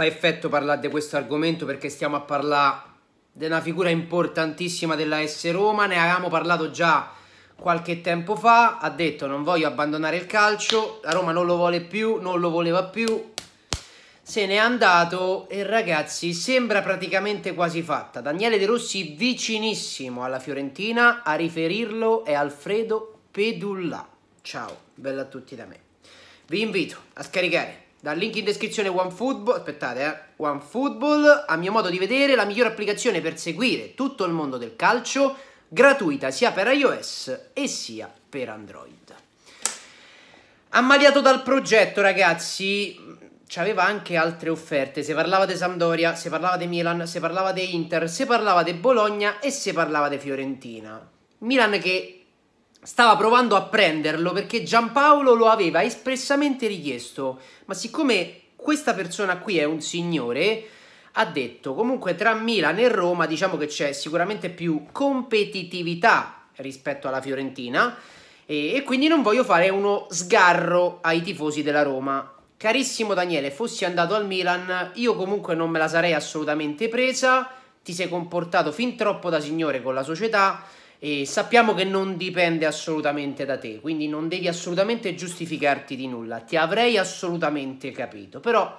fa effetto parlare di questo argomento perché stiamo a parlare di una figura importantissima della S Roma, ne avevamo parlato già qualche tempo fa, ha detto non voglio abbandonare il calcio, la Roma non lo vuole più, non lo voleva più, se n'è andato e ragazzi sembra praticamente quasi fatta. Daniele De Rossi vicinissimo alla Fiorentina, a riferirlo è Alfredo Pedulla. Ciao, bella a tutti da me. Vi invito a scaricare dal link in descrizione OneFootball, aspettate eh, OneFootball, a mio modo di vedere la migliore applicazione per seguire tutto il mondo del calcio, gratuita sia per iOS e sia per Android. Ammaliato dal progetto ragazzi, c'aveva anche altre offerte, se parlava di Sampdoria, se parlava di Milan, se parlava di Inter, se parlava di Bologna e se parlava di Fiorentina. Milan che stava provando a prenderlo perché Giampaolo lo aveva espressamente richiesto, ma siccome questa persona qui è un signore, ha detto comunque tra Milan e Roma diciamo che c'è sicuramente più competitività rispetto alla Fiorentina e, e, quindi non voglio fare uno sgarro ai tifosi della Roma. Carissimo Daniele, fossi andato al Milan, io comunque non me la sarei assolutamente presa, ti sei comportato fin troppo da signore con la società e sappiamo che non dipende assolutamente da te, quindi non devi assolutamente giustificarti di nulla, ti avrei assolutamente capito, però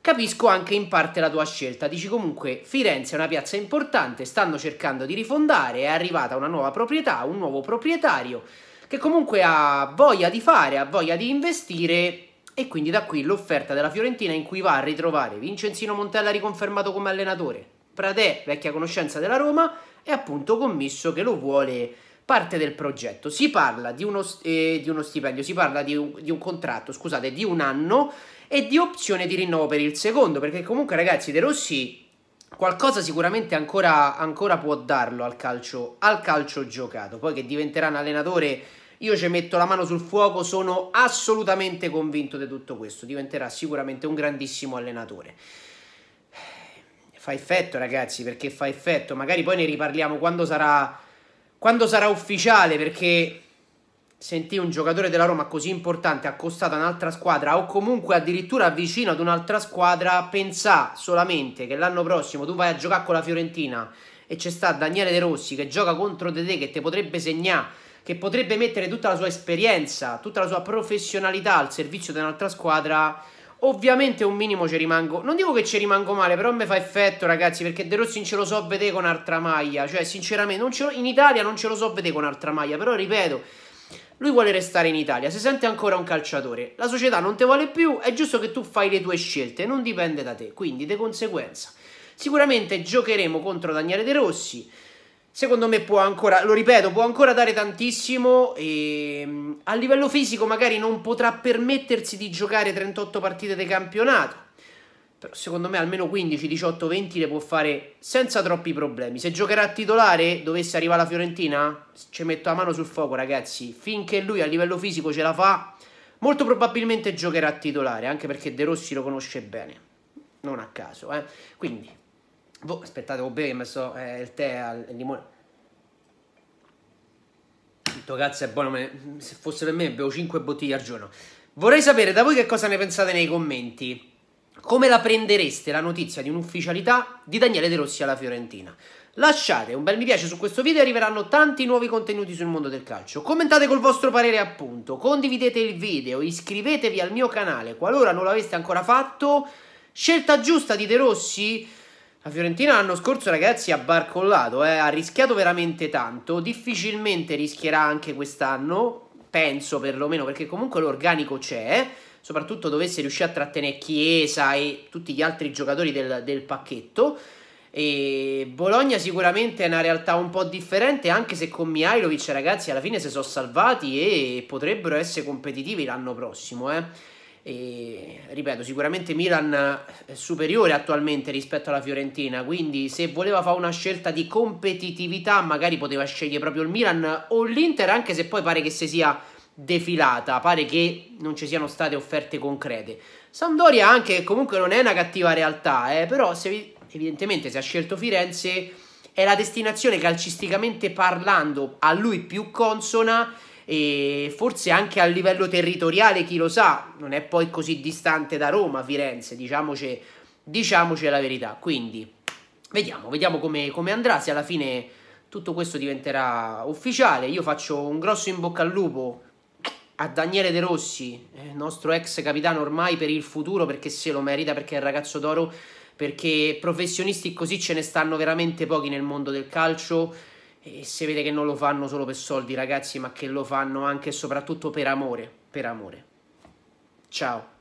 capisco anche in parte la tua scelta, dici comunque Firenze è una piazza importante, stanno cercando di rifondare, è arrivata una nuova proprietà, un nuovo proprietario che comunque ha voglia di fare, ha voglia di investire e quindi da qui l'offerta della Fiorentina in cui va a ritrovare Vincenzino Montella riconfermato come allenatore, Pratè, vecchia conoscenza della Roma, è appunto commisso che lo vuole parte del progetto. Si parla di uno, eh, di uno stipendio, si parla di un, di un, contratto, scusate, di un anno e di opzione di rinnovo per il secondo, perché comunque ragazzi De Rossi qualcosa sicuramente ancora, ancora può darlo al calcio, al calcio giocato, poi che diventerà un allenatore... Io ci metto la mano sul fuoco, sono assolutamente convinto di tutto questo, diventerà sicuramente un grandissimo allenatore fa effetto, ragazzi, perché fa effetto. Magari poi ne riparliamo quando sarà, quando sarà ufficiale, perché sentì un giocatore della Roma così importante accostato a un'altra squadra o comunque addirittura vicino ad un'altra squadra, pensa solamente che l'anno prossimo tu vai a giocare con la Fiorentina e c'è sta Daniele De Rossi che gioca contro te che ti potrebbe segnare che potrebbe mettere tutta la sua esperienza, tutta la sua professionalità al servizio di un'altra squadra Ovviamente un minimo ci rimango. Non dico che ci rimango male, però mi fa effetto, ragazzi, perché De Rossi non ce lo so vedere con un'altra maglia. Cioè, sinceramente, lo, in Italia non ce lo so vedere con un'altra maglia. Però, ripeto, lui vuole restare in Italia, si sente ancora un calciatore. La società non te vuole più, è giusto che tu fai le tue scelte, non dipende da te. Quindi, di conseguenza, sicuramente giocheremo contro Daniele De Rossi secondo me può ancora, lo ripeto, può ancora dare tantissimo e ehm, a livello fisico magari non potrà permettersi di giocare 38 partite di campionato, però secondo me almeno 15, 18, 20 le può fare senza troppi problemi. Se giocherà a titolare, dovesse arrivare la Fiorentina, ci metto la mano sul fuoco ragazzi, finché lui a livello fisico ce la fa, molto probabilmente giocherà a titolare, anche perché De Rossi lo conosce bene, non a caso, eh. quindi... Boh, aspettate, ho bene messo eh, il tè al il limone. Tutto cazzo è buono, se fosse per me bevo 5 bottiglie al giorno. Vorrei sapere da voi che cosa ne pensate nei commenti. Come la prendereste la notizia di un'ufficialità di Daniele De Rossi alla Fiorentina? Lasciate un bel mi piace su questo video e arriveranno tanti nuovi contenuti sul mondo del calcio. Commentate col vostro parere appunto, condividete il video, iscrivetevi al mio canale qualora non l'aveste ancora fatto. Scelta giusta di De Rossi? La Fiorentina l'anno scorso, ragazzi, ha barcollato, eh? ha rischiato veramente tanto. Difficilmente rischierà anche quest'anno, penso perlomeno, perché comunque l'organico c'è. Eh. Soprattutto dovesse riuscire a trattenere Chiesa e tutti gli altri giocatori del, del pacchetto. E Bologna sicuramente è una realtà un po' differente, anche se con Mihailovic, ragazzi, alla fine si sono salvati e potrebbero essere competitivi l'anno prossimo. Eh. E, ripeto, sicuramente Milan è eh, superiore attualmente rispetto alla Fiorentina, quindi se voleva fare una scelta di competitività magari poteva scegliere proprio il Milan o l'Inter, anche se poi pare che si sia defilata, pare che non ci siano state offerte concrete. Sampdoria anche comunque non è una cattiva realtà, eh, però se, evidentemente se ha scelto Firenze è la destinazione calcisticamente parlando a lui più consona e forse anche a livello territoriale, chi lo sa, non è poi così distante da Roma, Firenze, diciamoci, diciamoci la verità. Quindi vediamo, vediamo come, come andrà, se alla fine tutto questo diventerà ufficiale. Io faccio un grosso in bocca al lupo a Daniele De Rossi, eh, nostro ex capitano ormai per il futuro, perché se lo merita, perché è il ragazzo d'oro, perché professionisti così ce ne stanno veramente pochi nel mondo del calcio e si vede che non lo fanno solo per soldi, ragazzi, ma che lo fanno anche e soprattutto per amore. Per amore. Ciao.